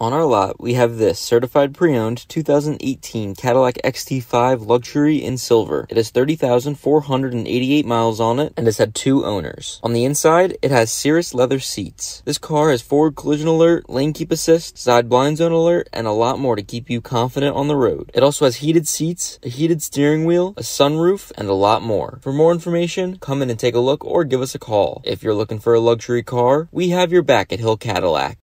On our lot, we have this certified pre-owned 2018 Cadillac XT5 luxury in silver. It has 30,488 miles on it and has had two owners. On the inside, it has Cirrus leather seats. This car has forward collision alert, lane keep assist, side blind zone alert, and a lot more to keep you confident on the road. It also has heated seats, a heated steering wheel, a sunroof, and a lot more. For more information, come in and take a look or give us a call. If you're looking for a luxury car, we have your back at Hill Cadillac.